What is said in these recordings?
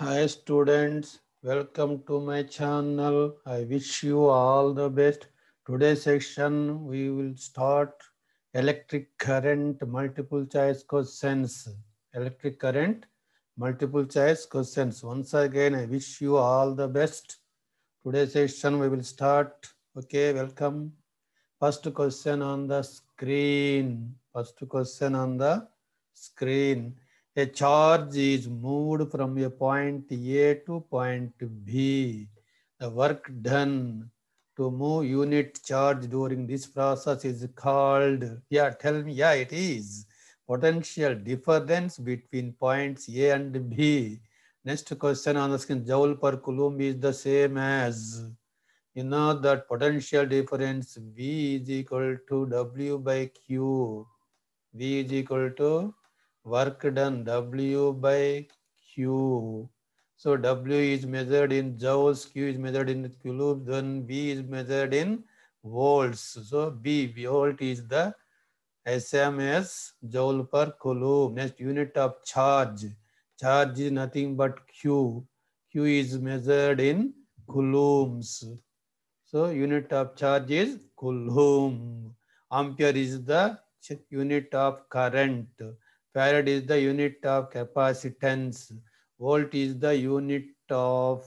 Hi students, welcome to my channel. I wish you all the best. Today section we will start electric current multiple choice questions. Electric current multiple choice questions. Once again, I wish you all the best. Today session we will start. Okay, welcome. First question on the screen. First question on the screen a charge is moved from a point A to point B. The work done to move unit charge during this process is called, yeah, tell me, yeah, it is potential difference between points A and B. Next question on the screen, joule per coulomb is the same as, you know that potential difference V is equal to W by Q. V is equal to work done W by Q. So W is measured in joules, Q is measured in coulombs, then B is measured in volts. So B volt is the SMS joule per coulomb. Next unit of charge. Charge is nothing but Q. Q is measured in coulombs. So unit of charge is coulomb. Ampere is the unit of current. Farad is the unit of capacitance. Volt is the unit of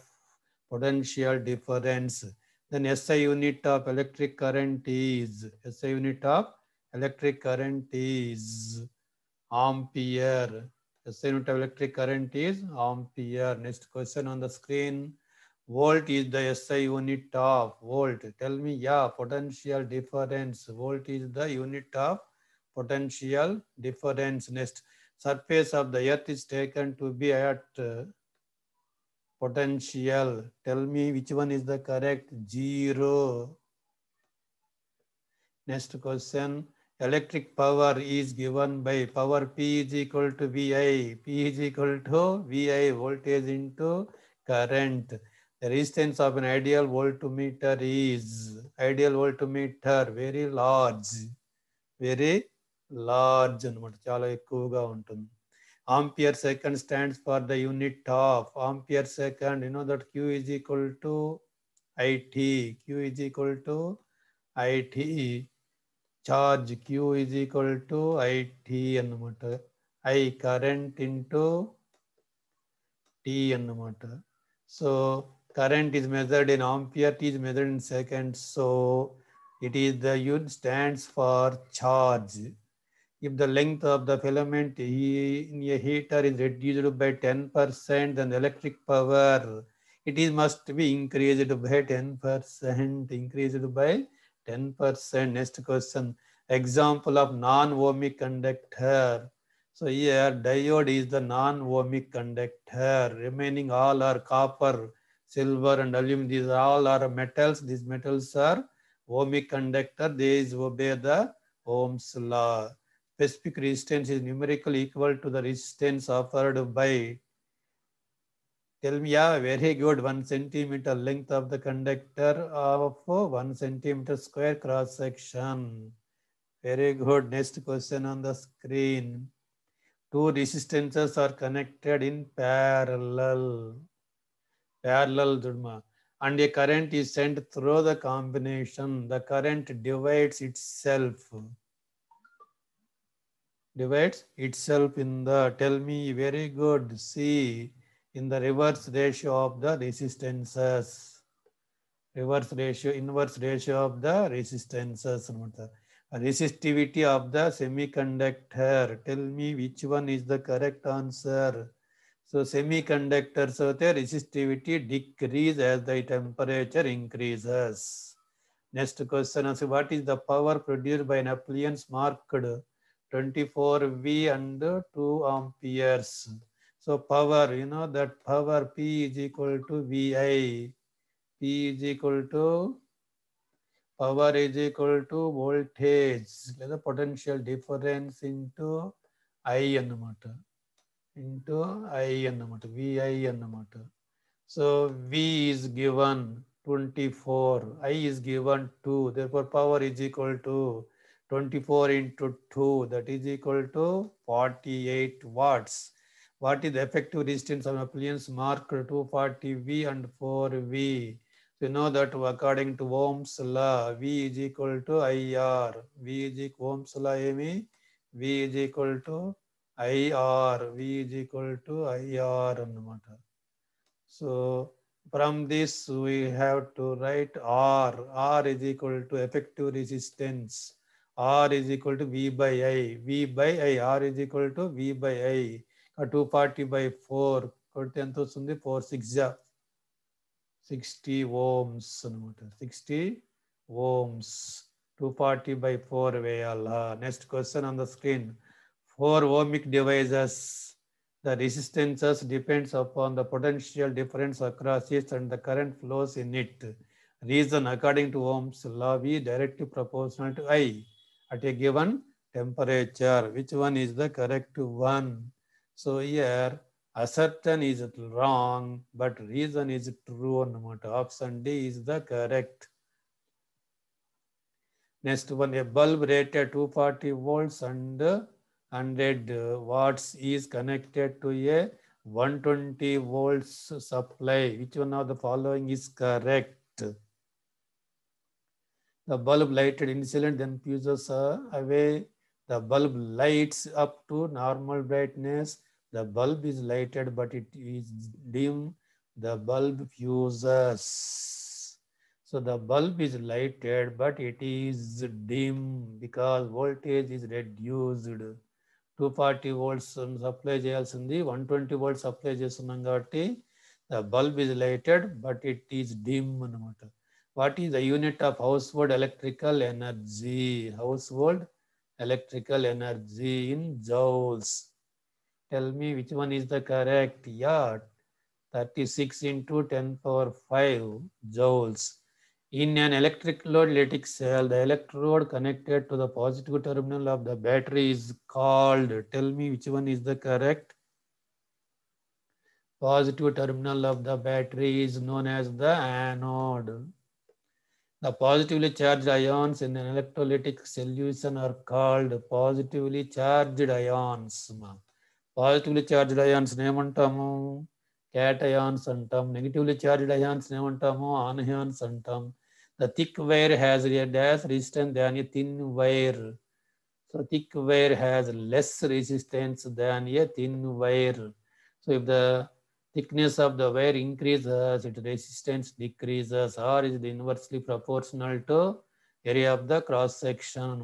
potential difference. Then SI unit of electric current is, SI unit of electric current is ampere. SI unit of electric current is ampere. Next question on the screen. Volt is the SI unit of volt. Tell me, yeah, potential difference. Volt is the unit of potential difference next surface of the earth is taken to be at uh, potential. Tell me which one is the correct zero. Next question. Electric power is given by power P is equal to VI. P is equal to VI voltage into current. The resistance of an ideal voltmeter is ideal voltmeter very large, very large anamata chaala ekkuvaga untundi ampere second stands for the unit of ampere second you know that q is equal to it q is equal to it charge q is equal to it anamata i current into t anamata so current is measured in ampere t is measured in seconds so it is the unit stands for charge if the length of the filament in a heater is reduced by 10%, then electric power, it is must be increased by 10%, increased by 10%. Next question, example of non-ohmic conductor. So here diode is the non-ohmic conductor, remaining all are copper, silver and aluminum, these all are metals, these metals are ohmic conductor, these obey the Ohm's law. specific resistance is numerically equal to the resistance offered by tell me yeah very good one centimeter length of the conductor of one centimeter square cross section very good next question on the screen two resistances are connected in parallel parallel Durma. and a current is sent through the combination the current divides itself divides itself in the, tell me, very good, See, in the reverse ratio of the resistances. Reverse ratio, inverse ratio of the resistances. Resistivity of the semiconductor. Tell me which one is the correct answer. So semiconductors, so their resistivity decreases as the temperature increases. Next question is what is the power produced by an appliance marked 24V and 2 amperes. So power, you know that power P is equal to VI. P is equal to power is equal to voltage. The potential difference into I and matter. Into I and matter. VI and matter. So V is given 24. I is given 2. Therefore power is equal to 24 into 2 that is equal to 48 watts. What is the effective resistance of appliance marked 240V and 4V? So you know that according to Ohm's law, V is equal to IR. V is equal to Ohm's law, Amy. V is equal to IR. V is equal to IR. So from this we have to write R. R is equal to effective resistance. R is equal to V by I V by I R is equal to V by I two forty by four కొడితే ఎంత వస్తుంది four six sixty ohms అనమాట sixty ohms two forty by four వేయాలా next question on the screen four ohmic devices the resistances depends upon the potential difference across is and the current flows in it reason according to Ohm's law V direct proportional to I at a given temperature. Which one is the correct one? So here ascertain is wrong, but reason is true no matter. Option D is the correct. Next one, a bulb rated 240 volts and 100 watts is connected to a 120 volts supply. Which one of the following is correct? the bulb lighted insulin then fuses away. The bulb lights up to normal brightness. The bulb is lighted, but it is dim. The bulb fuses. So the bulb is lighted, but it is dim because voltage is reduced. 240 volts supply. చేయాల్సింది one One twenty volt supply. చేస్తున్నాం కాబట్టి The bulb is lighted, but it is dim. Dim what is the unit of household electrical energy? Household electrical energy in joules. Tell me which one is the correct. Yeah, 36 into 10 power 5 joules. In an electric load lytic cell, the electrode connected to the positive terminal of the battery is called. Tell me which one is the correct. Positive terminal of the battery is known as the anode. The positively charged ions in an electrolytic solution are called positively charged ions. Positively charged ions name term. cations and term. Negatively charged ions name term. anions and term. The thick wire has a less resistance than a thin wire. So thick wire has less resistance than a thin wire. So if the thickness of the wire increases, its resistance decreases, or is inversely proportional to area of the cross section.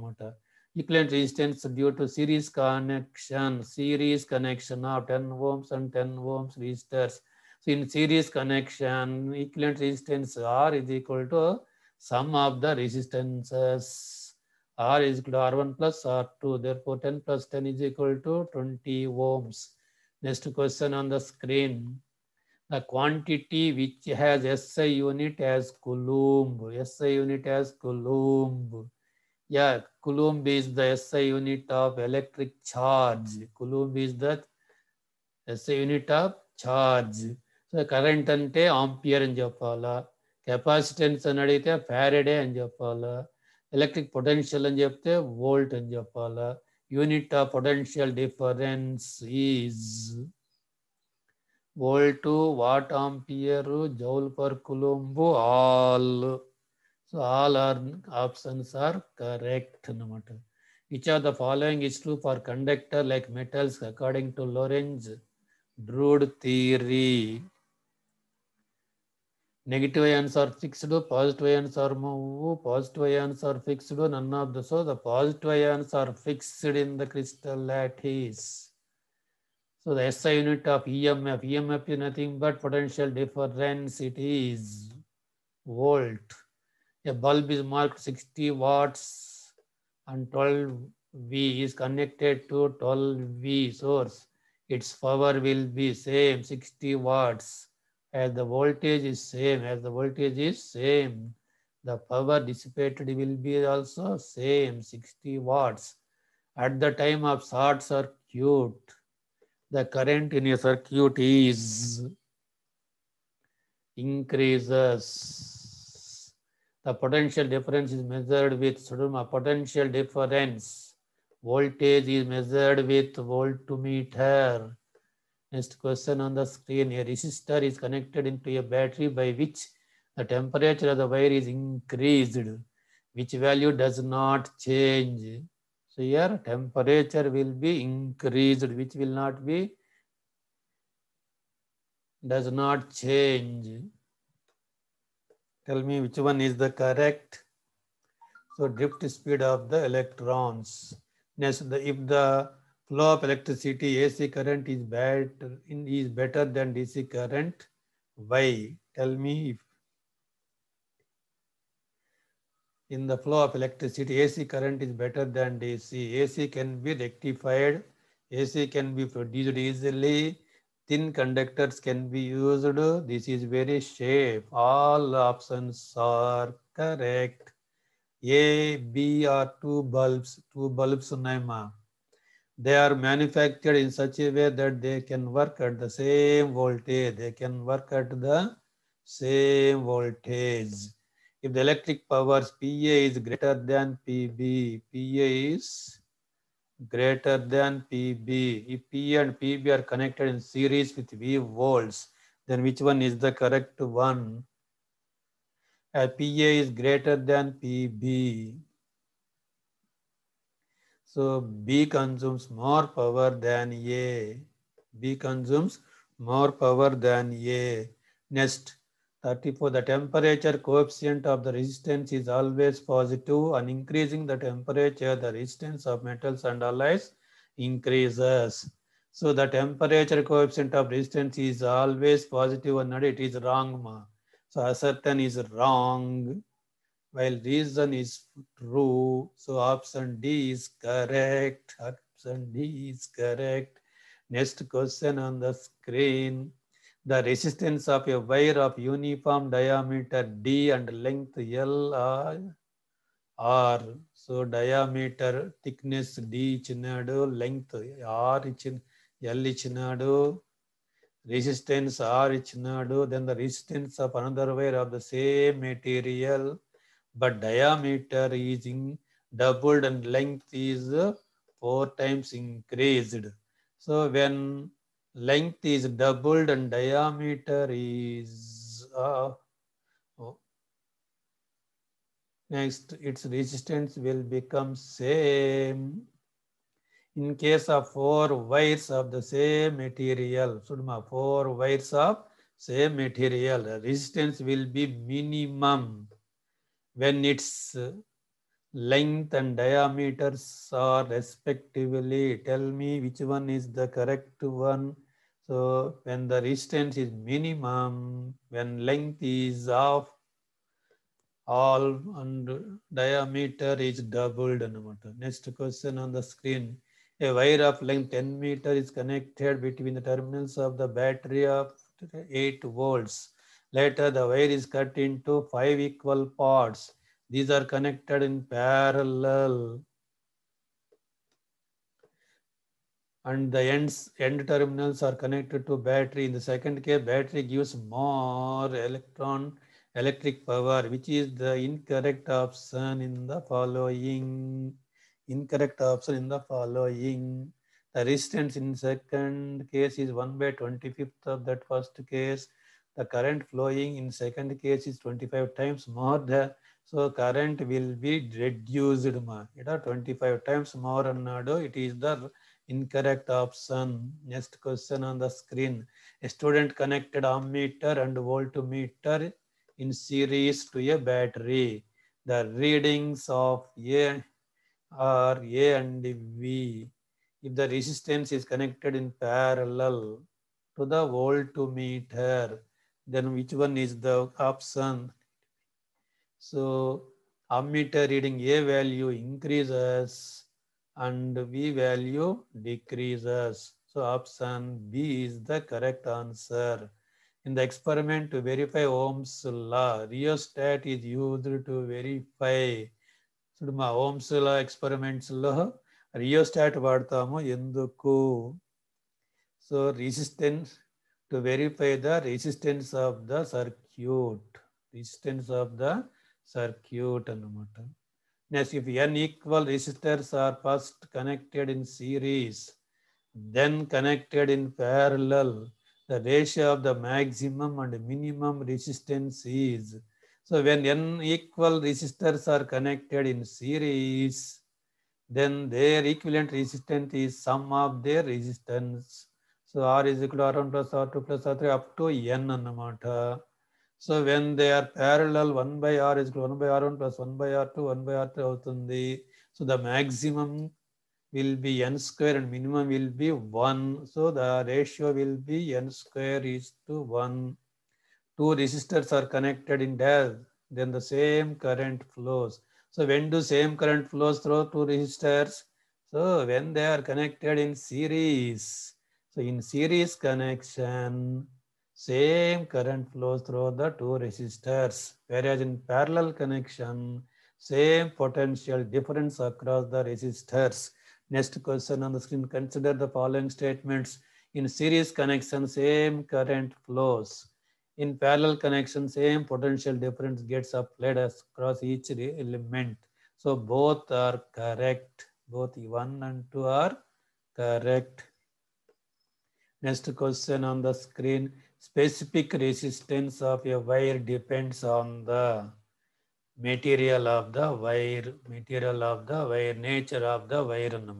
Equivalent resistance due to series connection, series connection of 10 ohms and 10 ohms resistors. So in series connection, equivalent resistance R is equal to sum of the resistances. R is equal to R1 plus R2. Therefore, 10 plus 10 is equal to 20 ohms. Next question on the screen. The quantity which has SI unit as coulomb. SI unit as coulomb. Yeah, coulomb is the SI unit of electric charge. Coulomb is the SI unit of charge. So current అంటే ampere అని చెప్పాలా capacitance అని అడిగితే ఫ్యారెడే అని చెప్పాలా electric potential అని చెప్తే volt అని చెప్పాలా unit of potential difference is volt to watt ampere, joule per coulomb, all. So all our options are correct. No matter. Each of the following is true for conductor like metals according to Lorentz Drude theory negative ions are fixed, positive ions are moved, positive ions are fixed, none of the, so the positive ions are fixed in the crystal lattice. So the SI unit of EMF, EMF is nothing but potential difference, it is volt. A bulb is marked 60 watts and 12 V is connected to 12 V source. Its power will be same 60 watts as the voltage is same, as the voltage is same, the power dissipated will be also same, 60 watts. At the time of short circuit, the current in a circuit is increases. The potential difference is measured with potential difference. Voltage is measured with voltmeter Next question on the screen. A resistor is connected into a battery by which the temperature of the wire is increased, which value does not change. So here temperature will be increased, which will not be, does not change. Tell me which one is the correct. So drift speed of the electrons. Next, the, if the flow of electricity, AC current is in is better than DC current. Why? Tell me if in the flow of electricity, AC current is better than DC. AC can be rectified. AC can be produced easily. Thin conductors can be used. This is very safe. All options are correct. A, B are two bulbs. Two bulbs, Naima they are manufactured in such a way that they can work at the same voltage. They can work at the same voltage. If the electric powers PA is greater than PB, PA is greater than PB. If PA and PB are connected in series with V volts, then which one is the correct one? Uh, PA is greater than PB. So B consumes more power than A. B consumes more power than A. Next, 34. The temperature coefficient of the resistance is always positive and increasing the temperature, the resistance of metals and alloys increases. So the temperature coefficient of resistance is always positive positive. not it is wrong. So ascertain is wrong while reason is true. So option D is correct. Option D is correct. Next question on the screen. The resistance of a wire of uniform diameter D and length L R. So diameter thickness D ichinnadu, length R ichin, resistance R ichinnadu, then the resistance of another wire of the same material but diameter is in doubled and length is four times increased. So when length is doubled and diameter is uh, oh. next its resistance will become same in case of four wires of the same material sudma four wires of same material resistance will be minimum when its uh, length and diameters are respectively tell me which one is the correct one so when the resistance is minimum when length is half all and diameter is doubled next question on the screen a wire of length 10 meter is connected between the terminals of the battery of 8 volts Later, the wire is cut into five equal parts. These are connected in parallel. And the ends, end terminals are connected to battery. In the second case, battery gives more electron electric power, which is the incorrect option in the following. Incorrect option in the following. The resistance in second case is 1 by 25th of that first case the current flowing in second case is 25 times more there, so current will be reduced ma. know, 25 times more and It is the incorrect option. Next question on the screen. A student connected ammeter and voltmeter in series to a battery. The readings of A are A and V. If the resistance is connected in parallel to the voltmeter, then which one is the option. So ammeter reading A value increases and v value decreases. So option B is the correct answer. In the experiment to verify Ohm's law, rheostat is used to verify. So ohms law experiments lo rheostat vaadtaamo enduku so resistance to verify the resistance of the circuit. Resistance of the circuit. Next, if n equal resistors are first connected in series, then connected in parallel, the ratio of the maximum and minimum resistance is. So when n equal resistors are connected in series, then their equivalent resistance is sum of their resistance so r is equal to r1 plus r2 plus r3 up to n annamata. So when they are parallel, 1 by r is equal to 1 by r1 plus 1 by r2, 1 by r3 So the maximum will be n square and minimum will be 1. So the ratio will be n square is to 1. Two resistors are connected in depth, then the same current flows. So when do same current flows through two resistors? So when they are connected in series, so in series connection, same current flows through the two resistors, whereas in parallel connection, same potential difference across the resistors. Next question on the screen, consider the following statements. In series connection, same current flows. In parallel connection, same potential difference gets applied across each element. So both are correct. Both 1 and 2 are correct. Next question on the screen. Specific resistance of a wire depends on the material of the wire, material of the wire, nature of the wire and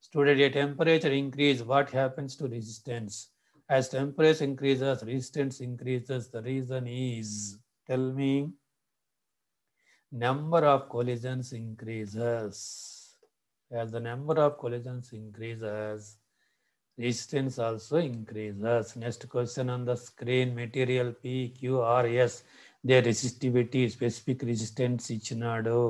Student, a temperature increase, what happens to resistance? As temperature increases, resistance increases. The reason is, tell me, number of collisions increases. As the number of collisions increases, resistance also increases next question on the screen material P QRS they resistivity specific resistance ఇచ్చినాడు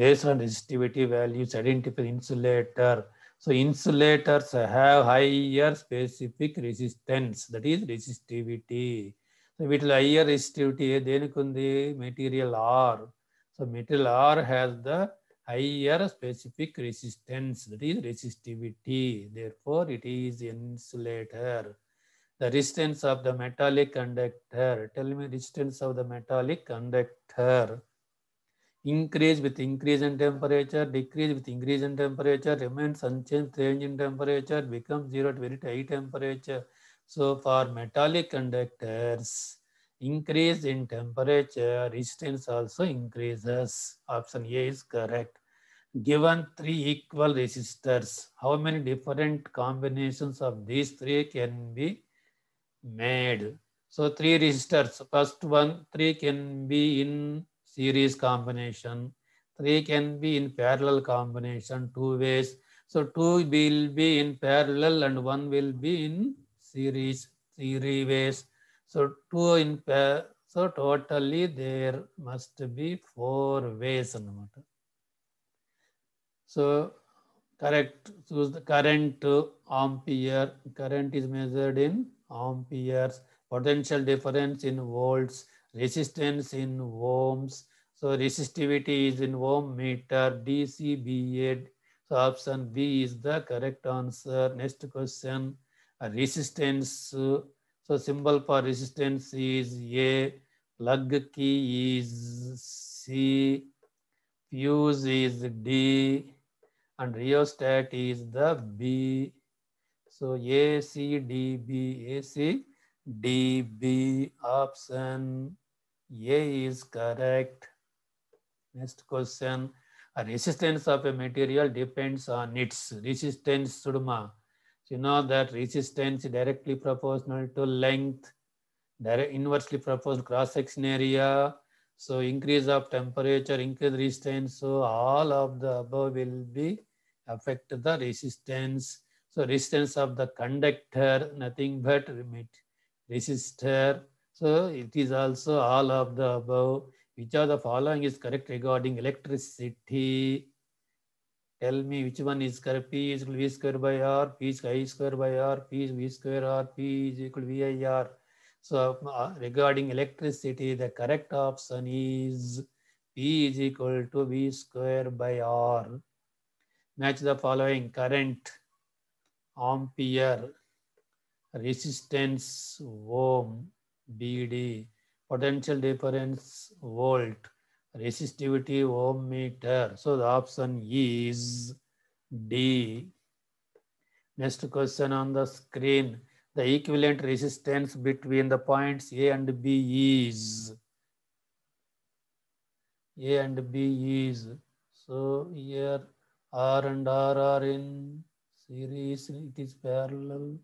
base on resistivity values identify insulator so insulators have higher specific resistance that is resistivity so వీటిలో హయ్యర్ రెసిస్టివిటీ దేనికి ఉంది material R so material R has the higher specific resistance, that is resistivity. Therefore, it is insulator. The resistance of the metallic conductor, tell me resistance of the metallic conductor. Increase with increase in temperature, decrease with increase in temperature, remains unchanged change in temperature, becomes zero at very high temperature. So for metallic conductors, increase in temperature, resistance also increases. Option A is correct given three equal resistors, how many different combinations of these three can be made? So three resistors, first one, three can be in series combination, three can be in parallel combination, two ways. So two will be in parallel and one will be in series, three ways. So two in pair, so totally there must be four ways. Anamata. So correct, choose the current ampere. Current is measured in amperes, potential difference in volts, resistance in ohms. So resistivity is in ohm meter, DCBA. So option B is the correct answer. Next question, resistance. So symbol for resistance is A, plug key is C, fuse is D, and rheostat is the B. So A, C, D, B, A, C, D, B option. A is correct. Next question. A resistance of a material depends on its resistance sudma. So you know that resistance is directly proportional to length, direct, inversely proportional cross-section area, so increase of temperature, increase resistance, so all of the above will be affect the resistance. So resistance of the conductor, nothing but resistor. So it is also all of the above. Which of the following is correct regarding electricity? Tell me which one is correct. P is equal to V square by R, P is I square by R, P is V square R, P is equal to VIR. So uh, regarding electricity, the correct option is P is equal to V square by R match the following current, ampere, resistance, ohm, BD, potential difference, volt, resistivity, ohm meter. So the option is D. Next question on the screen. The equivalent resistance between the points A and B is A and B is. So here R and R are in series, it is parallel,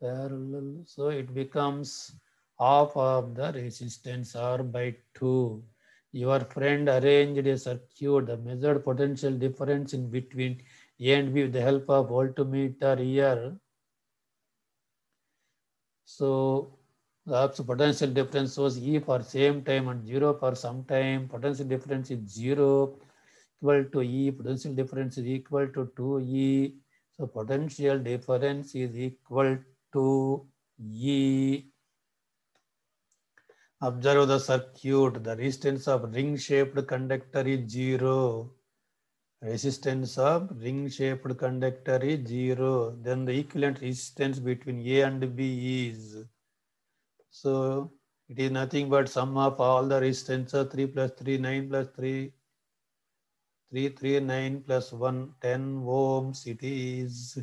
parallel. So it becomes half of the resistance R by 2. Your friend arranged a circuit, the measured potential difference in between A and B with the help of voltmeter here. So the potential difference was E for same time and zero for some time. Potential difference is zero equal to E, potential difference is equal to 2E. So potential difference is equal to E. Observe the circuit. The resistance of ring-shaped conductor is zero. Resistance of ring-shaped conductor is zero. Then the equivalent resistance between A and B is. So it is nothing but sum of all the resistances 3 plus 3, 9 plus 3, 339 plus 1, 10 ohms it is.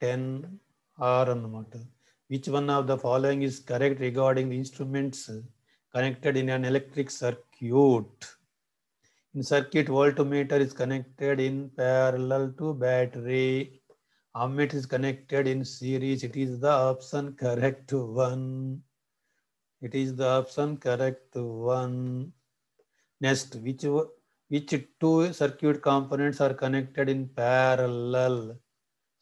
10 R anamata. Which one of the following is correct regarding the instruments connected in an electric circuit? In circuit, voltmeter is connected in parallel to battery. Ammeter is connected in series. It is the option correct one. It is the option correct one. Nest, which, which two circuit components are connected in parallel?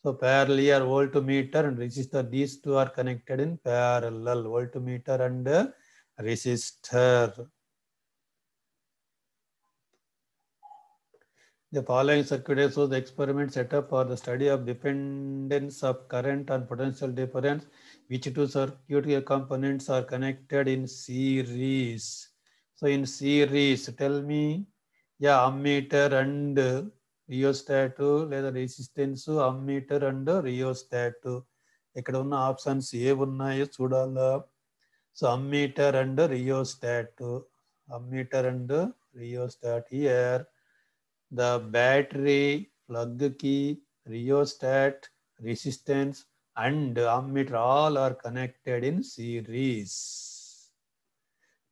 So parallel here voltmeter and resistor. These two are connected in parallel. Voltmeter and resistor. The following circuit shows the experiment setup for the study of dependence of current on potential difference. Which two circuit components are connected in series? So in series, tell me, yeah, ammeter and rheostat, లేదా resistance ammeter and rheostat ఇక్కడ ఉన్న options ఏ ఉన్నాయో చూడాలా so ammeter and rheostat ammeter and rheostat here the battery ప్లగ్కి rheostat resistance and ammeter all are connected in series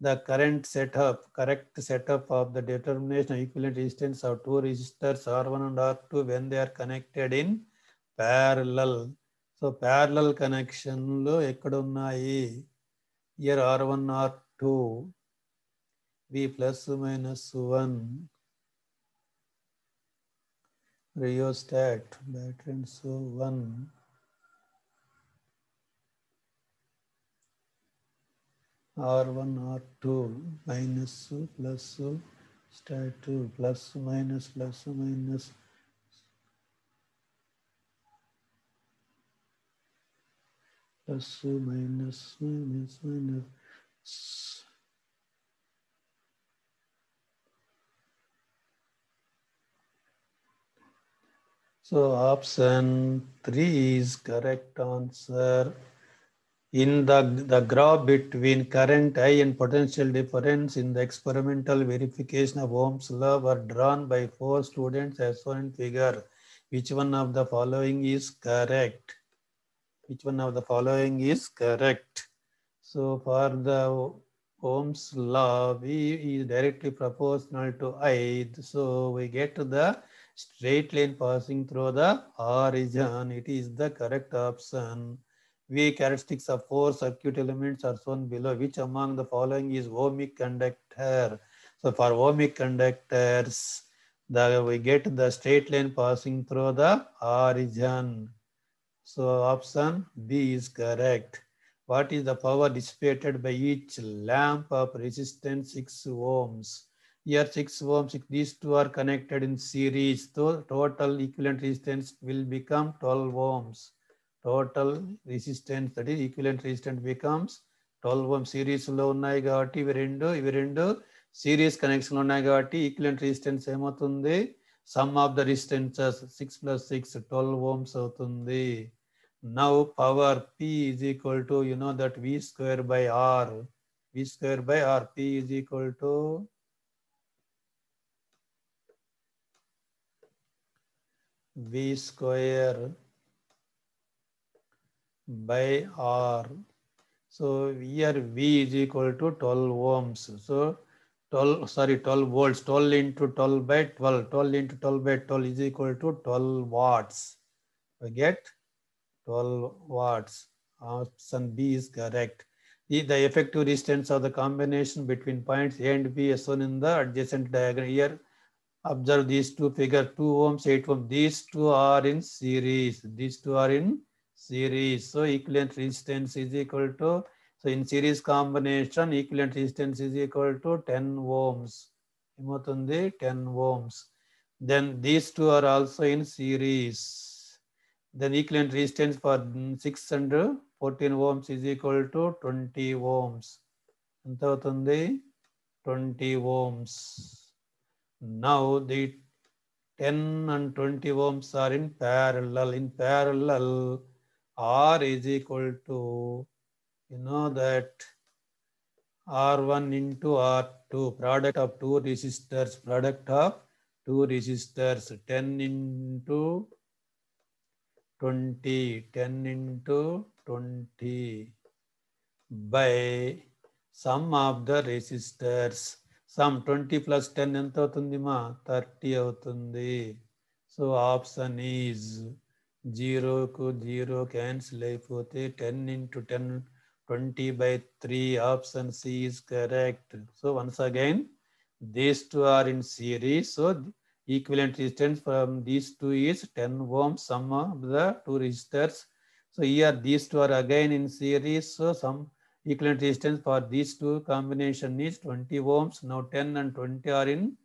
the current setup, correct setup of the determination of equivalent resistance of two resistors R1 and R2 when they are connected in parallel. So parallel connection lo ekkadunnai. Here R1, R2, V plus minus 1, rheostat, battery and so 1. R1, R2, minus, plus, star 2, plus, minus, plus, minus, plus, minus, minus, minus, So option 3 is correct answer in the, the graph between current I and potential difference in the experimental verification of Ohm's law were drawn by four students as shown in figure. Which one of the following is correct? Which one of the following is correct? So for the Ohm's law, V is directly proportional to I. So we get the straight line passing through the origin. It is the correct option. V characteristics of four circuit elements are shown below. Which among the following is ohmic conductor? So for ohmic conductors, the, we get the straight line passing through the origin. So option B is correct. What is the power dissipated by each lamp of resistance 6 ohms? Here 6 ohms, these two are connected in series, so total equivalent resistance will become 12 ohms. Total resistant that is equivalent resistant becomes twelve ohm సిరీస్లో ఉన్నాయి కాబట్టి ఇవి రెండు ఇవి రెండు series కనెక్షన్లు ఉన్నాయి కాబట్టి ఈక్వలెంట్ రెసిస్టెన్స్ ఏమవుతుంది sum of the resistance six plus six twelve ohms అవుతుంది now power P is equal to you know that V square by R V square by R P is equal to V square by R. So here V is equal to 12 ohms. So 12, sorry, 12 volts, 12 into 12 by 12, 12 into 12 by 12 is equal to 12 watts. We get 12 watts. Option B is correct. The, the effective resistance of the combination between points A and B is shown in the adjacent diagram. Here, observe these two figures, 2 ohms, 8 ohms. These two are in series. These two are in series. So equivalent resistance is equal to, so in series combination, equivalent resistance is equal to 10 ohms. 10 ohms. Then these two are also in series. Then equivalent resistance for 614 ohms is equal to 20 ohms. ఎంత twenty twenty Now the ten and twenty twenty are in parallel. In parallel. r is equal to you know that r1 into r2 product of two resistors product of two resistors 10 into 20 10 into 20 by sum of the resistors sum 20 plus 10 ఎంత అవుతుంది మా 30 అవుతుంది so option is 0 को 0 cancel आयि 10 into 10 20 by 3 option C is correct. So once again these two are in series. So equivalent resistance from these two is 10 ohm sum of the two resistors. So here these two are again in series. So some equivalent resistance for these two combination is 20 ohms. Now 10 and 20 are in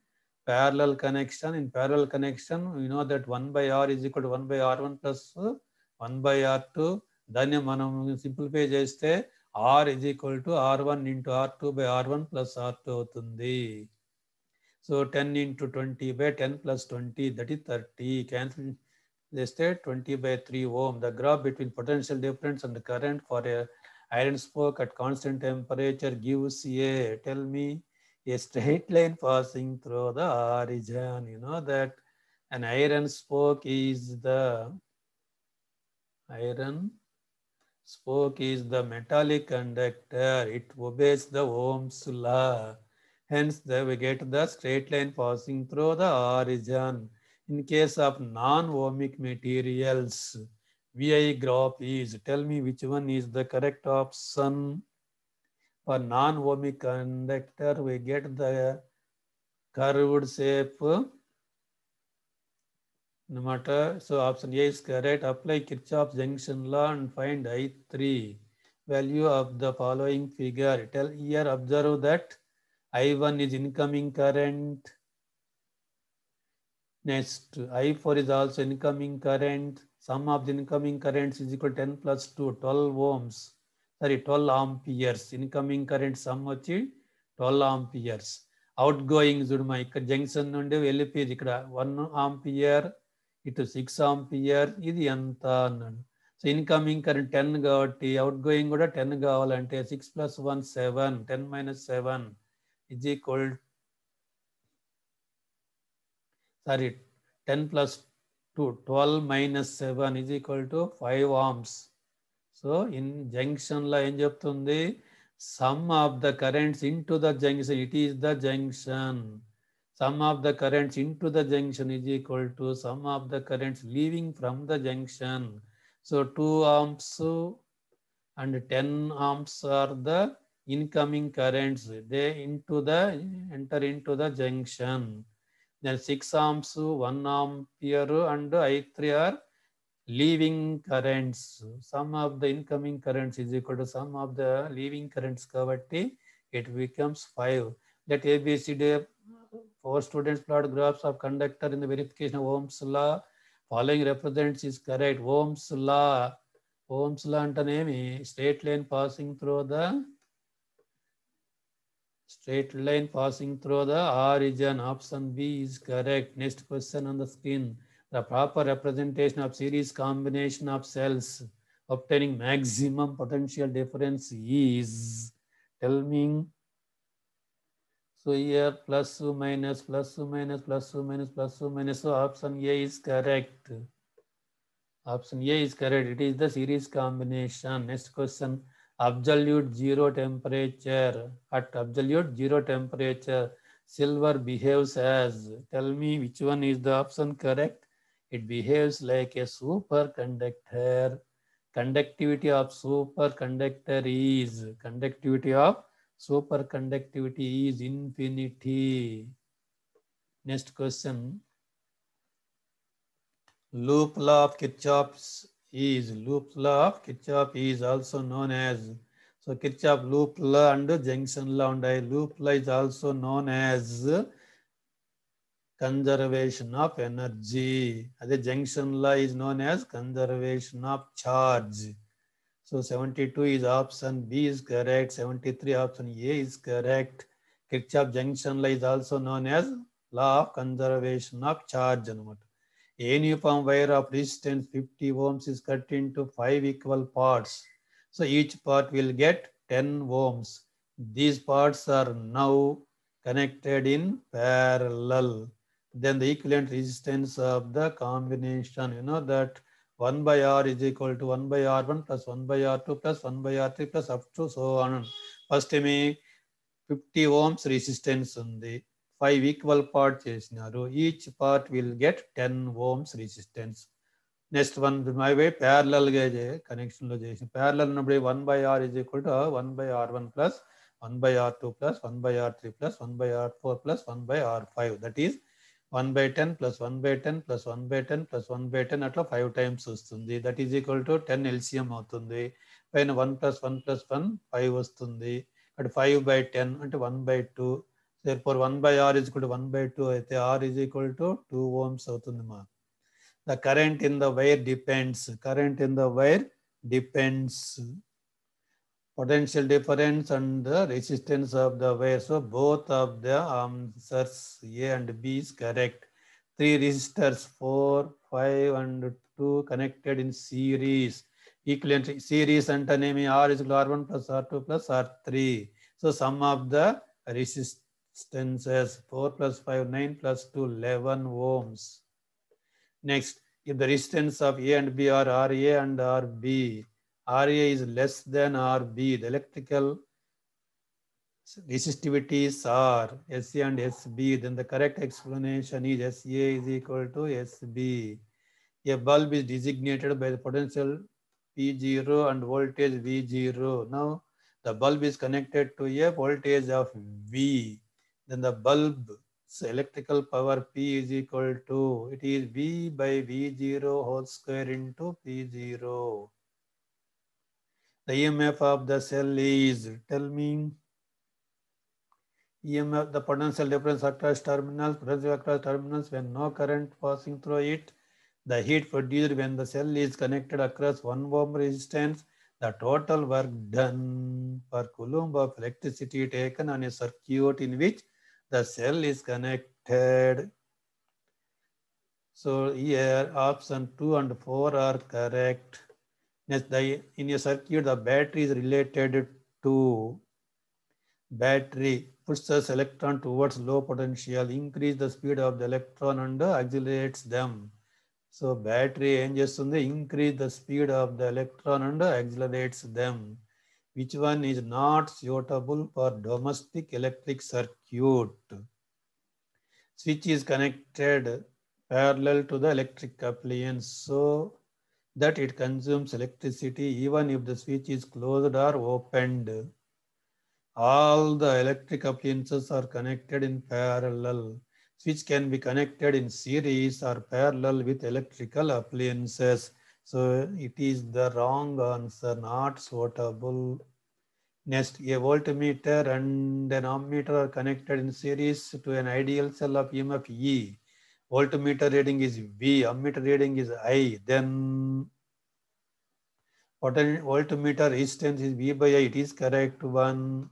parallel connection. In parallel connection, we know that 1 by r is equal to 1 by r1 plus 1 by r2. దాన్ని మనం simplify చేస్తే R is equal to R one into R two by R one plus R two అవుతుంది so ten into twenty by ten plus twenty that is thirty cancel చేస్తే twenty by three ohm the graph between potential difference and current for iron spoke at constant temperature gives a tell me a straight line passing through the origin. You know that an iron spoke is the iron spoke is the metallic conductor. It obeys the Ohm's law. Hence, there we get the straight line passing through the origin. In case of non-ohmic materials, VI graph is, tell me which one is the correct option for non-ohmic conductor, we get the curved shape no matter. So option A is correct. Apply Kirchhoff's junction law and find I3 value of the following figure. Tell here observe that I1 is incoming current. Next, I4 is also incoming current. Sum of the incoming currents is equal to 10 plus 2, 12 ohms. Sorry twelve amperes incoming current sum వచ్చి twelve amperes outgoing చూడమా ఇక్కడ junction నుండి వెళ్ళిపోయేది ఇక్కడ one ampere ఇటు six ampere ఇది ఎంత అన్నాడు సో ఇన్కమింగ్ కరెంట్ టెన్ కాబట్టి అవుట్ గోయింగ్ కూడా టెన్ కావాలంటే six plus one seven ten minus seven is equal sorry ten plus two twelve minus seven is equal to five amps so in జంక్షన్లో ఏం చెప్తుంది sum of the currents into the junction it is the junction sum of the currents into the junction is equal to sum of the currents leaving from the junction so two arms and ten arms are the incoming currents they into the enter the junction six then one amps one and I three are leaving currents sum of the incoming currents is equal to sum of the leaving currents kabatti it becomes 5 That abcd for students plot graphs of conductor in the verification of ohms law following represents is correct ohms law ohms law antanemi straight line passing through the straight line passing through the origin option b is correct next question on the screen the proper representation of series combination of cells obtaining maximum potential difference is, tell me, so here plus two minus, plus two minus, plus two minus, plus two minus. So option A is correct. Option A is correct. It is the series combination. Next question. Absolute zero temperature. At absolute zero temperature, silver behaves as. Tell me which one is the option correct. It behaves like a superconductor. Conductivity of superconductor is, conductivity of superconductivity is infinity. Next question. Loop law of Kirchhoff's is, loop law of Kirchhoff is also known as, so Kirchhoff loop law and junction law and I loop law is also known as conservation of energy. The junction law is known as conservation of charge. So 72 is option B is correct. 73 option A is correct. Kirchhoff junction law is also known as law of conservation of charge. A uniform wire of resistance 50 ohms is cut into five equal parts. So each part will get 10 ohms. These parts are now connected in parallel. then the equivalent resistance of the combination, you know, that 1 by R is equal to 1 by R1 plus 1 by R2 plus 1 by R3 plus up to so on. First, me 50 ohms resistance ఉంది five equal part చేసినారు each part will get ten ohms resistance next one అవే ప్యారలల్గా కనెక్షన్లో చేసిన parallel ఉన్నప్పుడు one by R is equal to one by R one plus one by R two plus one by R three plus one by R four plus one by R five that is one by ten plus one by ten plus one by ten plus one by ten అట్లా five times వస్తుంది that is equal to ten LCM అవుతుంది పైన one plus one plus one five వస్తుంది అటు five by ten అంటే one by two four one by R is one by two అయితే R is equal to two ohms అవుతుంది మా the current in the wire depends current in the wire depends potential difference and the resistance of the wire. So both of the answers A and B is correct. Three resistors, four, five, and two connected in series. Equivalent series antinomy R is equal to R1 plus R2 plus R3. So sum of the resistances 4 plus 5, 9 plus 2, 11 ohms. Next, if the resistance of A and B are RA and RB, RA is less than RB, the electrical resistivities are SA and SB, then the correct explanation is SA is equal to SB. A bulb is designated by the potential P0 and voltage V0. Now the bulb is connected to a voltage of V. Then the bulb electrical power P is equal to, it is V by V0 whole square into P0. The EMF of the cell is, tell me, EMF, the potential difference across terminals, potential across terminals when no current passing through it, the heat produced when the cell is connected across one ohm resistance, the total work done per coulomb of electricity taken on a circuit in which the cell is connected. So here option 2 and 4 are correct the, in a circuit, the battery is related to battery pushes electron towards low potential, increase the speed of the electron and accelerates them. So battery just under increase the speed of the electron and accelerates them. Which one is not suitable for domestic electric circuit? Switch is connected parallel to the electric appliance. So that it consumes electricity even if the switch is closed or opened. All the electric appliances are connected in parallel. Switch can be connected in series or parallel with electrical appliances. So it is the wrong answer, not suitable. Next, a voltmeter and an ammeter are connected in series to an ideal cell of EMF E voltmeter reading is V, ammeter reading is I, then voltmeter resistance is V by I, it is correct one.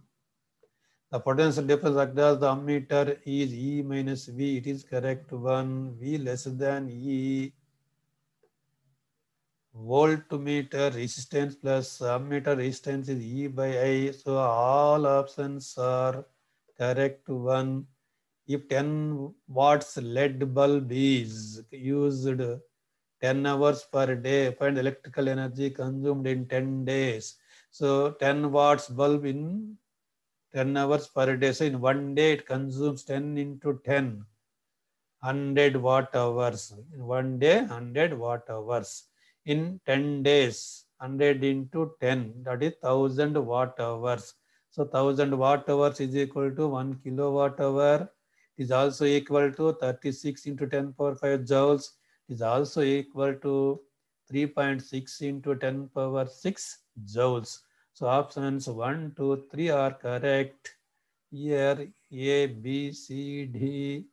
The potential difference across the ammeter is E minus V, it is correct one, V less than E. Voltmeter resistance plus ammeter resistance is E by I, so all options are correct one if 10 watts LED bulb is used 10 hours per day, find electrical energy consumed in 10 days. So 10 watts bulb in 10 hours per day. So in one day, it consumes 10 into 10, 100 watt hours. In one day, 100 watt hours. In 10 days, 100 into 10, that is 1000 watt hours. So 1000 watt hours is equal to 1 kilowatt hour is also equal to 36 into 10 power 5 joules is also equal to 3.6 into 10 power 6 joules. So options 1, 2, 3 are correct. Here A, B, C, D,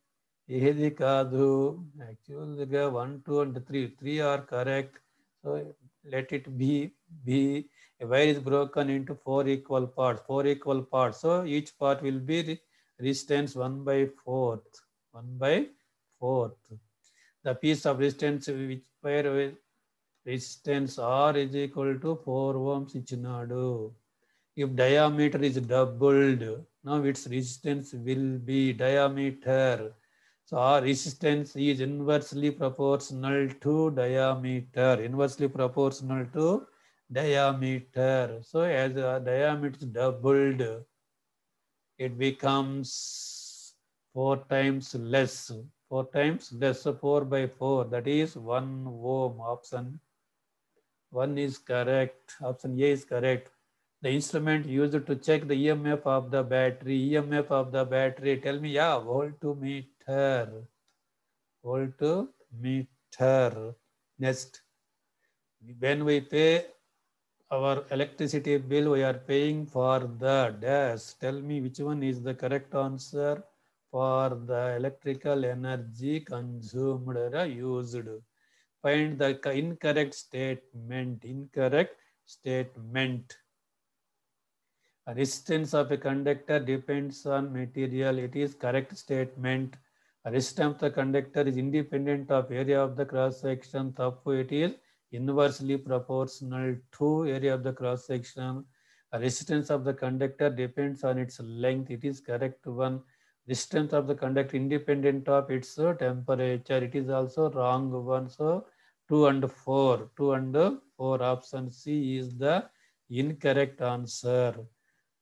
Ehdi Kadu, actually 1, 2 and 3, 3 are correct. So let it be, be a wire is broken into four equal parts, four equal parts. So each part will be resistance 1 by 4th, 1 by 4th. The piece of resistance which where resistance R is equal to 4 ohms each should If diameter is doubled, now its resistance will be diameter. So our resistance is inversely proportional to diameter, inversely proportional to diameter. So as the diameter is doubled, it becomes 4 times less. 4 times less, 4 by 4, that is 1 ohm option. 1 is correct, option A is correct. The instrument used to check the EMF of the battery, EMF of the battery, tell me, yeah, voltmeter, voltmeter. Next, when we pay our electricity bill we are paying for the dash. Tell me which one is the correct answer for the electrical energy consumed or used. Find the incorrect statement. Incorrect statement. Resistance of a conductor depends on material. It is correct statement. Resistance of the conductor is independent of area of the cross section. Tappu it is inversely proportional to area of the cross section. Resistance of the conductor depends on its length. It is correct one. Distance of the conductor independent of its temperature. It is also wrong one. So 2 and 4. 2 and 4 option C is the incorrect answer.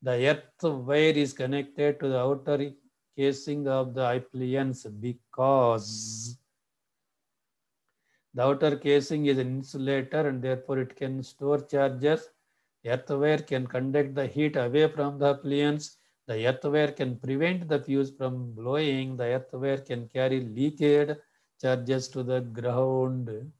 The earth wire is connected to the outer casing of the appliance because the outer casing is an insulator and therefore it can store charges. Earthware can conduct the heat away from the appliance. The earthware can prevent the fuse from blowing. The earthware can carry leakage charges to the ground.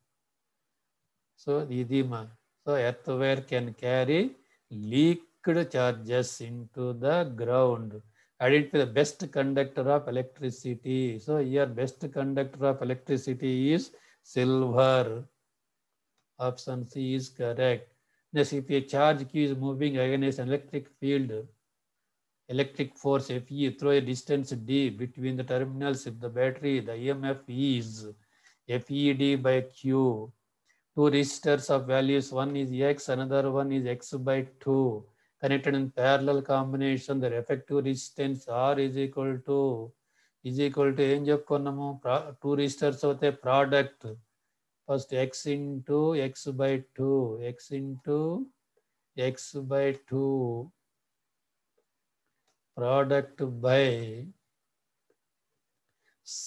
So, idima. So, earthware can carry leaked charges into the ground. Added to the best conductor of electricity. So, here best conductor of electricity is silver. Option C is correct. Next, if a charge Q is moving against an electric field, electric force Fe through a distance d between the terminals of the battery, the EMF is FED by Q. Two resistors of values, one is X, another one is X by 2. Connected in parallel combination, their effective resistance R is equal to is equal to ఏం చెప్పుకున్నాము ప్రా two resistors అవుతే product first X into X by two X into X by two product by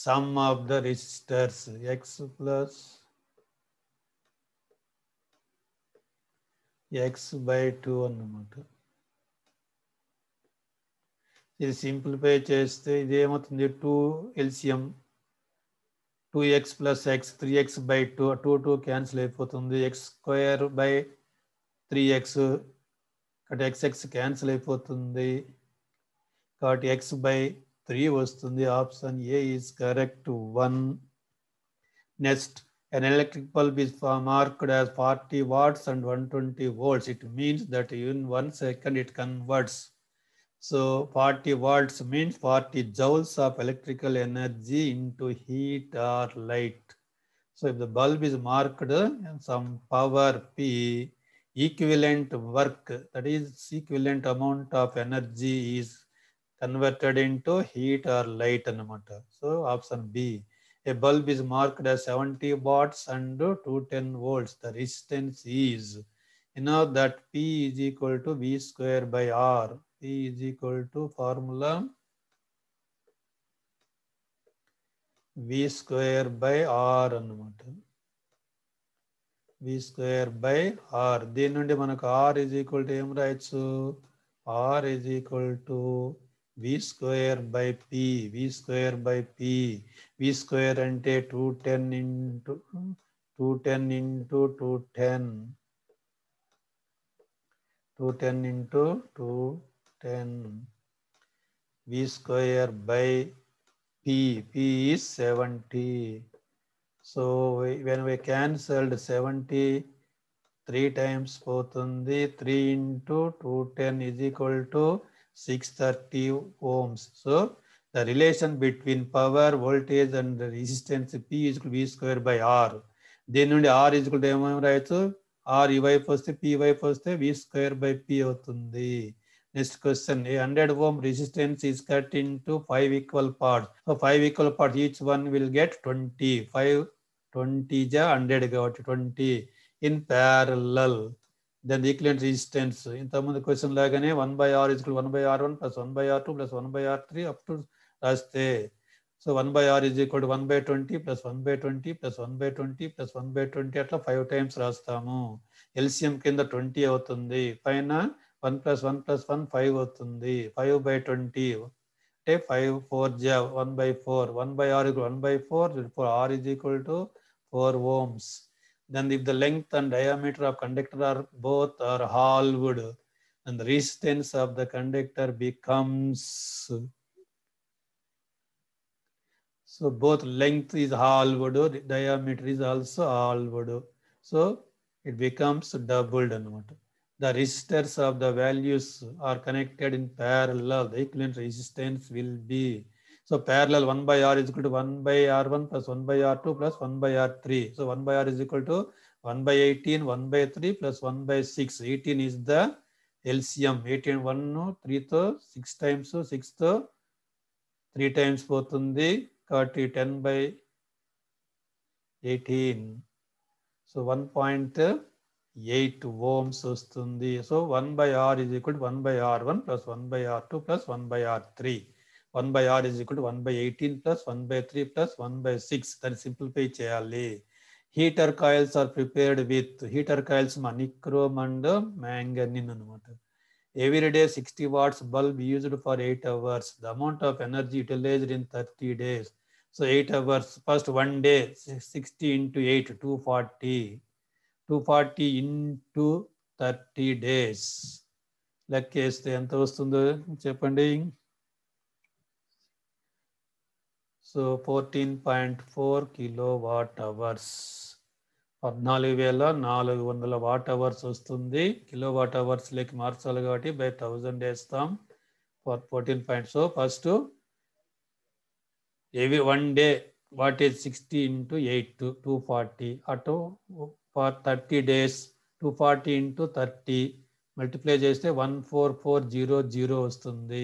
sum of the resistors X plus X by two అన్నమాట is simplify चेस्ट इ देमतु to LCM 2x+x 3x/2 2 2 cancel అయిపోతుంది x2/ 3x cut x x cancel అయిపోతుంది కాబట్టి x/3 వస్తుంది option a is correct 1 next an electrical bulb is marked as 40 watts and 120 volts it means that in 1 second it converts So 40 volts means 40 joules of electrical energy into heat or light. So if the bulb is marked some power P, equivalent work, that is equivalent amount of energy is converted into heat or light. So option B, a bulb is marked as 70 watts and 210 volts. The resistance is, you know that P is equal to V square by R. E is equal to formula V square by R అన్నమాట వి square by are దీని నుండి మనకు are is equal to ఏం రాయచ్చు R is equal to V square by P V square by P V square అంటే two ten into two ten into two ten two ten into two ten V square by P P seventy so when we cancelled seventy three times పోతుంది three into two ten is equal to six thirty ohms so the relation between power voltage and resistance P is V square by are దీని నుండి are is ఏమేమి రాయచ్చు are ఈ వైపు వస్తే P వైపు వస్తే వి స్క్వేర్ బై పీ అవుతుంది question a hundred ohm resistance is cut in to five equal part so five equal part each one will get twenty five twenty జా hundred కాబట్టి twenty in parallel then the resistance ఇంతకుముందు question లాగానే one by R is one by R one plus one by R two plus one by R three up to రాస్తే so one by R is equal to one by twenty plus one by twenty plus one by twenty plus one by twenty అట్లా five times రాస్తాము LCM కింద twenty అవుతుంది పైన One plus one plus one five. One five అవుతుంది five by twenty అంటే four. Four జా one by One by by R equal one by four four R is equal to four then if the length and diameter of conductor are both are halved and the resistance of the conductor becomes so both length is halved or diameter is also halved so it becomes doubled the resistors of the values are connected in parallel, the equivalent resistance will be. So parallel 1 by R is equal to 1 by R1 plus 1 by R2 plus 1 by R3. So 1 by R is equal to 1 by 18, 1 by 3 plus 1 by 6. 18 is the LCM. 18, 1, 3 to 6 times, 6 to 3 times పోతుంది కాబట్టి 10 by 18. So 1. Eight ohms వస్తుంది so one by R is equal to one by R one plus one by R two plus one by R three one by R is equal to one by eighteen plus one by three plus one by six దాన్ని simplify చేయాలి heater coils are prepared with heater coils మనిక్రోమ్ and manganin అనమాట day sixty watts bulb used for eight hours the amount of energy utilized in thirty days so eight hours first one day sixty into eight two forty two forty into thirty days లెక్క వేస్తే ఎంత వస్తుందో చెప్పండి so fourteen point four kilo watt hours పద్నాలుగు వేల నాలుగు వందల watt hours వస్తుంది కిలో వాట్ అవర్స్లోకి మార్చాలి కాబట్టి బై థౌజండ్ వేస్తాం fourteen point so first every one day what is sixty into eight two forty అటు for thirty days two forty into thirty multiply చేస్తే one four four zero zero వస్తుంది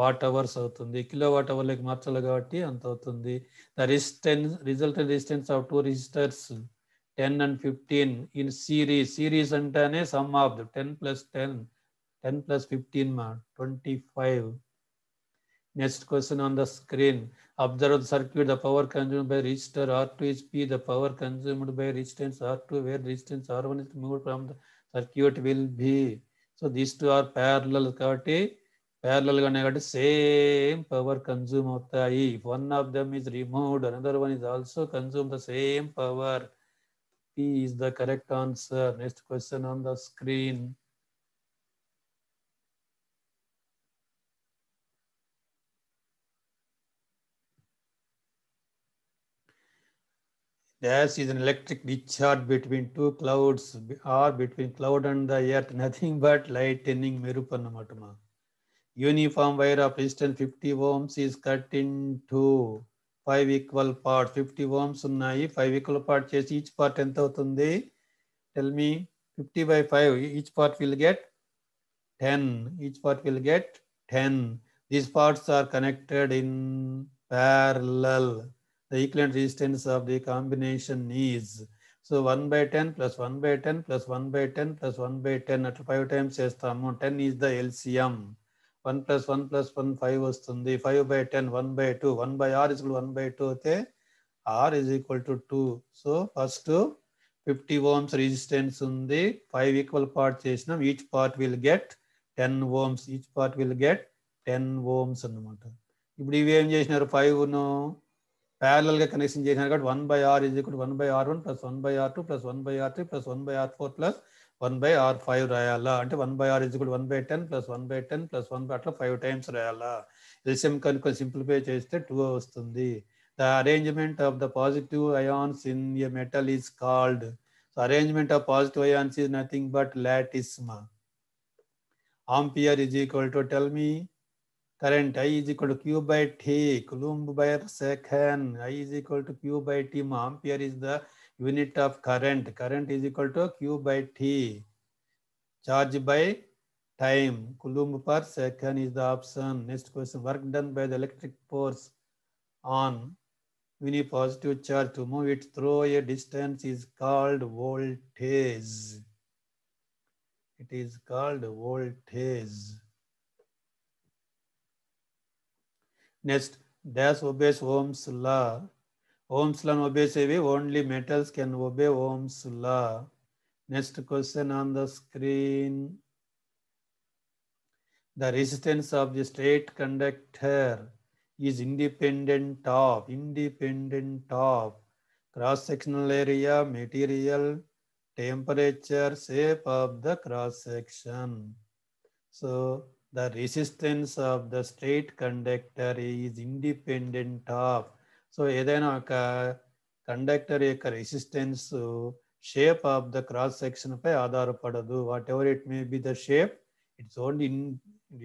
watt hours అవుతుంది kilo watt అవర్లోకి మార్చాలి కాబట్టి అంత అవుతుంది the resistance result resistance of two resistors ten and fifteen in series series అంటేనే sum of ten plus ten ten plus fifteen మా twenty five Next question on the screen. Observe the circuit. The power consumed by resistor R2 is P. The power consumed by resistance R2 where resistance R1 is removed from the circuit will be. So these two are parallel. Kabatti, parallel ga same power consume If one of them is removed, another one is also consume the same power. P is the correct answer. Next question on the screen. Dash is an electric discharge between two clouds or between cloud and the earth nothing but lightning మెరుపు అన్నమాట మా uniform wire of resistant fifty ohms is cut into five equal part fifty ohms ఉన్నాయి five equal part చేసి each part ఎంత అవుతుంది tell me fifty by five each part will get ten each part will get ten these parts are connected in parallel the equivalent resistance of the combination is so one by ten plus one by ten plus one by ten plus one by ten అట్లా five times చేస్తాము ten is the LCM one plus one plus one five వస్తుంది five by ten one by two one by R equal one by two అయితే R is equal to two so first fifty ohms resistance ఉంది five equal part చేసినాం each part will get ten ohms each part will get ten ohms అనమాట ఇప్పుడు ఇవి ఏం చేసినారు ఫైవ్ను గా connection చేసినారు కాబట్టి వన్ బై ఆర్ ఇజ్ ఇక్కడ one by R one plus one by R two plus one by R three plus one by R four plus one by R five రాయాలా అంటే వన్ బై ఆర్ ఇజ్ కూడా one by ten plus one by ten plus one by అట్లా five times రాయాలా LCM కనుక simplify చేస్తే two వస్తుంది the arrangement of the positive ions in a metal is called so arrangement of positive ions is nothing but మా ampere is equal to tell me current I is equal to Q by T, Coulomb by second, I is equal to Q by T, ampere is the unit of current, current is equal to Q by T, charge by time, Coulomb per second is the option. Next question, work done by the electric force on positive charge to move it through a distance is called voltage. It is called voltage. Next, dash obeys Ohm's law. Ohm's law obeys away, only metals can obey Ohm's law. Next question on the screen. The resistance of the straight conductor is independent of, independent of cross-sectional area, material, temperature, shape of the cross-section. So the resistance of the straight conductor is independent of so edaina oka conductor yokka resistance shape of the cross section pai aadharapadadu whatever it may be the shape it's only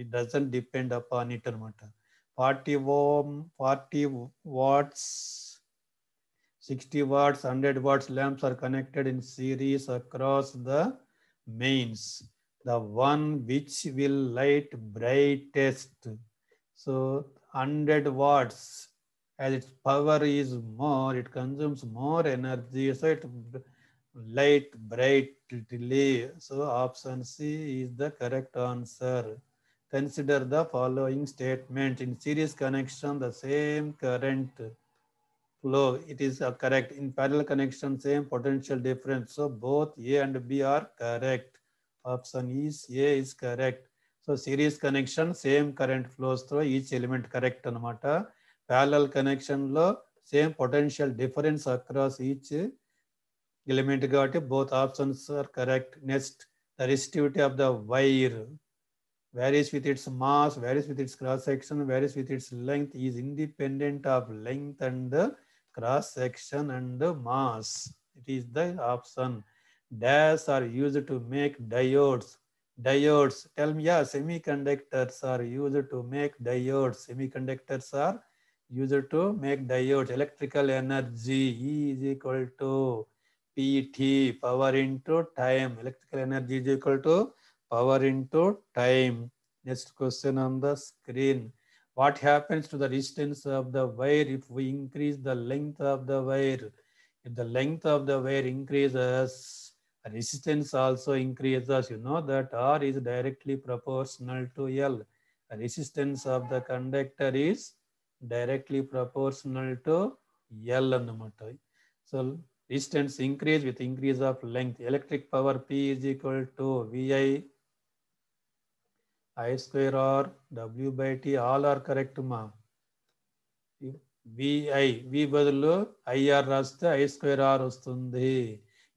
it doesn't depend upon it anamata 40 ohm 40 watts 60 watts 100 watts lamps are connected in series across the mains the one which will light brightest. So 100 watts as its power is more, it consumes more energy, so it light brightly. So option C is the correct answer. Consider the following statement. In series connection, the same current flow, it is uh, correct. In parallel connection, same potential difference. So both A and B are correct. Option is A is correct. So series connection same current flows through each element correct అనమాట parallel కనెక్షన్లో same potential difference across each element కాబట్టి both options are correct next the resistivity of the wire varies with its mass, varies with its cross section, varies with its length, is independent of length and cross section and mass. It is the option. dash are used to make diodes. Diodes, tell me, yeah, semiconductors are used to make diodes. Semiconductors are used to make diodes. Electrical energy E is equal to PT, power into time. Electrical energy is equal to power into time. Next question on the screen. What happens to the resistance of the wire if we increase the length of the wire? If the length of the wire increases, Resistance also increases. You know that R is directly proportional to L. Resistance of the conductor is directly proportional to L అన్నమాట so resistance increase with increase of length. Electric power P is equal to VI I square R W by T all are correct మా VI V బదులు IR రాస్తే I square R వస్తుంది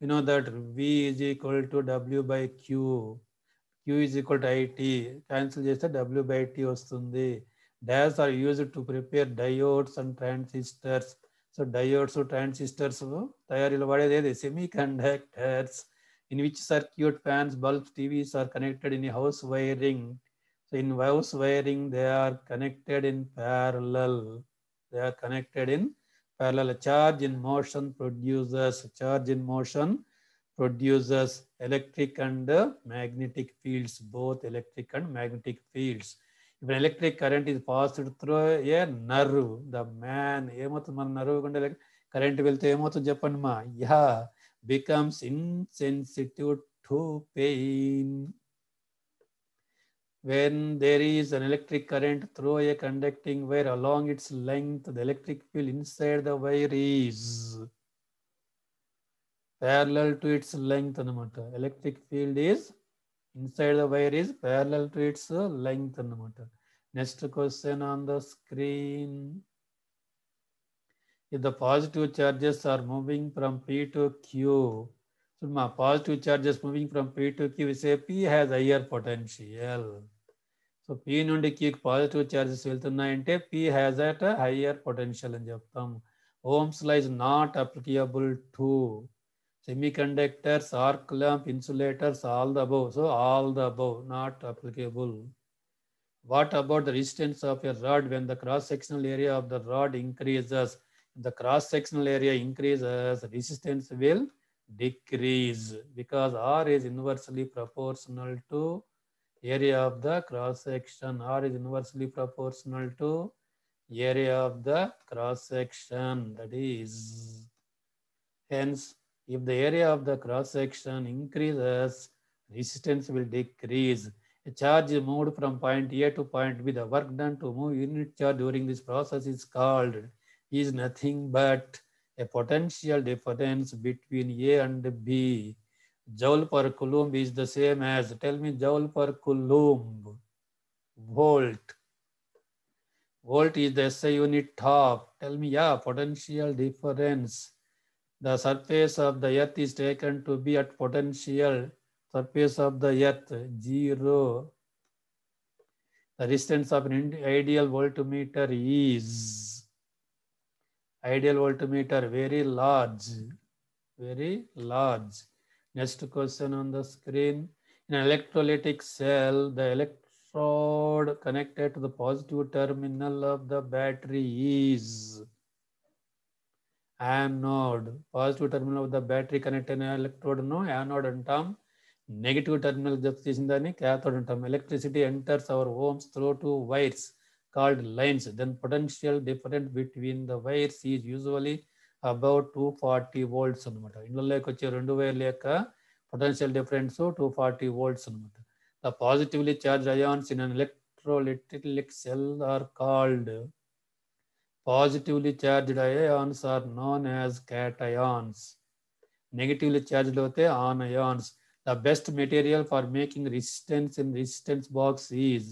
we know that V is equal to W by Q, Q is equal to IT, cancel చేస్తే W by T వస్తుంది. Dash are used to prepare diodes and transistors. So diodes, transistors తయారీలో వాడేది ఏది semiconductors in which circuit fans bulbs TVs are connected in house wiring so in house wiring they are connected in parallel they are connected in parallel a charge in motion produces charge in motion produces electric and magnetic fields both electric and magnetic fields if an electric current is passed through a nerve the man ఏమవుతుంది man nerve gunde current velthe ఏమవుతుంది చెప్పండి మా యా becomes insensitive to pain when there is an electric current through a conducting wire along its length, the electric field inside the wire is parallel to its length. Electric field is inside the wire is parallel to its length. Next question on the screen. If the positive charges are moving from P to Q, so my positive charges moving from P to Q, we say P has higher potential. So P నుండి క్యూకి positive charges వెళ్తున్నాయంటే P has at higher potential అని చెప్తాం Ohm's law is not applicable to semiconductors arc lamp insulators all the above so all the above not applicable what about the resistance of a rod when the cross sectional area of the rod increases the cross sectional area increases resistance will decrease because R is inversely proportional to area of the cross section r is inversely proportional to area of the cross section that is hence if the area of the cross section increases resistance will decrease a charge moved from point a to point b the work done to move unit charge during this process is called is nothing but a potential difference between a and b Joule per coulomb is the same as, tell me joule per coulomb, volt. Volt is the SI unit top. Tell me, yeah, potential difference. The surface of the earth is taken to be at potential surface of the earth, zero. The distance of an ideal voltmeter is, ideal voltmeter, very large, very large. Next question on the screen. In an electrolytic cell, the electrode connected to the positive terminal of the battery is anode. Positive terminal of the battery connected to an electrode, no anode and term. Negative terminal just is in the cathode and term. Electricity enters our homes through two wires called lines. Then potential difference between the wires is usually about 240 volts anamata indulle kochi 2000 yokka potential difference 240 volts anamata the positively charged ions in an electrolytic cell are called positively charged ions are known as cations negatively charged hote anions the best material for making resistance in resistance box is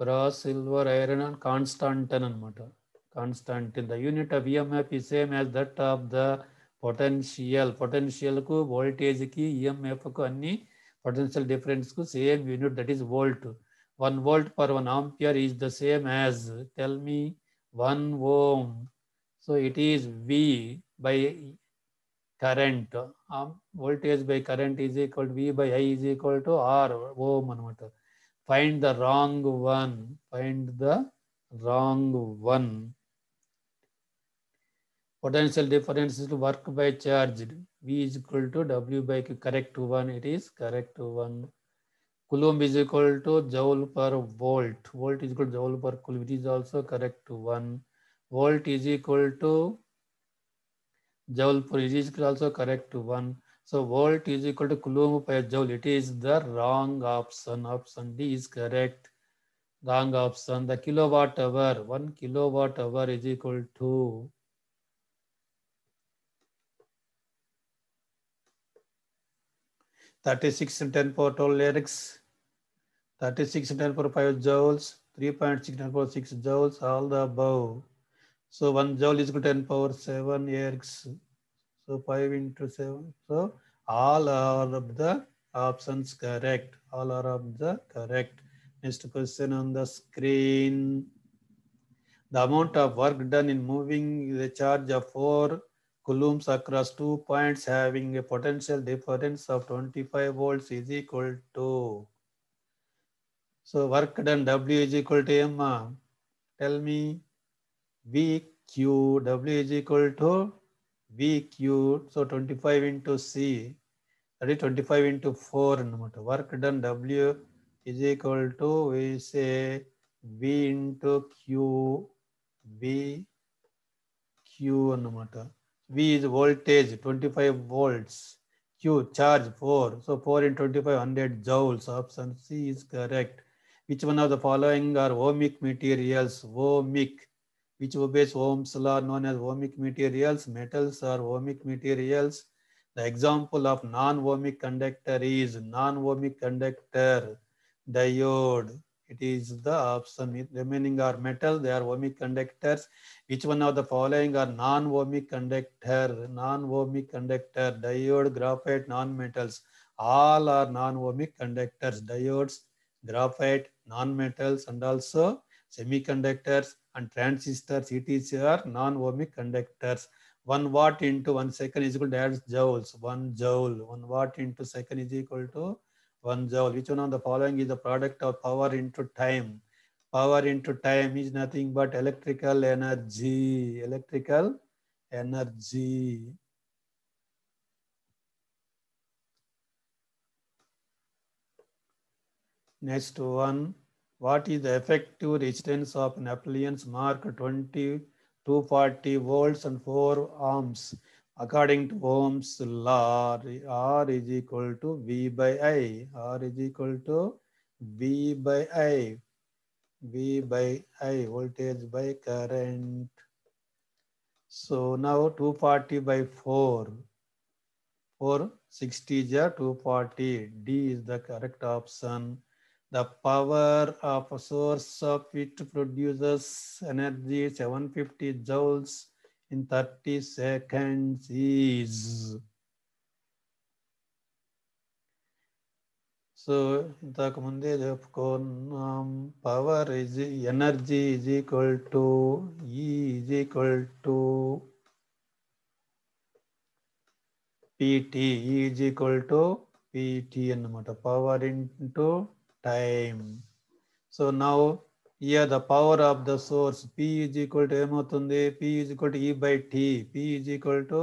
brass silver iron and constantan అనమాట constantan the unit of EMF is same as that of the potential పొటెన్షియల్కు వోల్టేజ్కి ఈఎంఎఫ్కు అన్ని potential డిఫరెన్స్కు same unit that is volt one volt per one ampere is the same as tell me one ohm so it is V by current voltage by current is equal V by I is equal to R ohm అనమాట find the wrong one, find the wrong one. Potential difference is work by charge. V is equal to W by Q. Correct one, it is correct one. Coulomb is equal to joule per volt. Volt is equal to joule per coulomb. It is also correct one. Volt is equal to joule per. is also correct one. So volt is equal to coulomb per joule. It is the wrong option. Option D is correct. Wrong option. The kilowatt hour. One kilowatt hour is equal to Thirty-six and ten per total lyrics, thirty-six and ten five joules, Three point six ten power six joules, all the above. So one joule is equal to ten power seven lyrics. So 5 into 7. So all are of the options correct. All are of the correct. Next question on the screen. The amount of work done in moving the charge of 4 coulombs across two points having a potential difference of 25 volts is equal to. So work done W is equal to M. Tell me V Q W is equal to VQ, so 25 into C, that is 25 into 4 Work done W is equal to, we say V into Q, V, Q annamata. V is voltage, 25 volts. Q charge 4. So 4 in 2500 joules. Option C is correct. Which one of the following are ohmic materials? Ohmic which obeys Ohm's law known as ohmic materials. Metals are ohmic materials. The example of non-ohmic conductor is non-ohmic conductor diode. It is the option. Remaining are metal. They are ohmic conductors. Which one of the following are non-ohmic conductor? Non-ohmic conductor diode, graphite, non-metals. All are non-ohmic conductors. Diodes, graphite, non-metals, and also semiconductors and transistors it is are non-ohmic conductors 1 watt into 1 second is equal to adds joules 1 joule 1 watt into second is equal to 1 joule which one of the following is the product of power into time power into time is nothing but electrical energy electrical energy next one what is the effective resistance of Napoleon's Mark 20, 240 volts and 4 ohms according to Ohm's law, R is equal to V by I. R is equal to V by I. V by I, voltage by current. So now 240 by 4. 460 is 240. D is the correct option the power of a source of which produces energy 750 joules in 30 seconds is. So, power is energy is equal to E is equal to PT, is equal to PT and power into time. So now here the power of the source P is equal to ఏమవుతుంది P is equal to E by T. P is equal to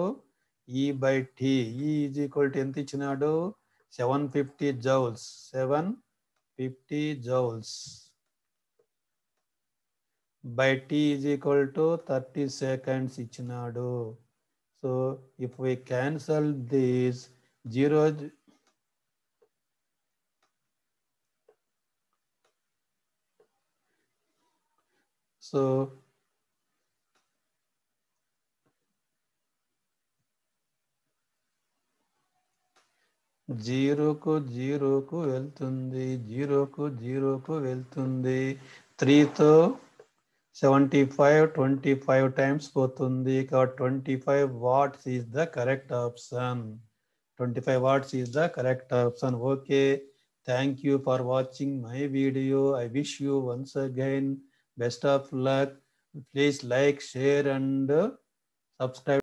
E by T. E is equal to ఎంత ఇచ్చినాడు seven fifty joules seven fifty joules by T is equal to thirty seconds ఇచ్చినాడు so if we cancel these zero So జీరోకు జీరోకు వెళ్తుంది జీరోకు జీరోకు వెళ్తుంది త్రీతో seventy five twenty five times పోతుంది కాబట్టి twenty five watts is the correct option twenty five watts is the correct option okay thank you for watching my video I wish you once again Best of luck. Please like, share, and uh, subscribe.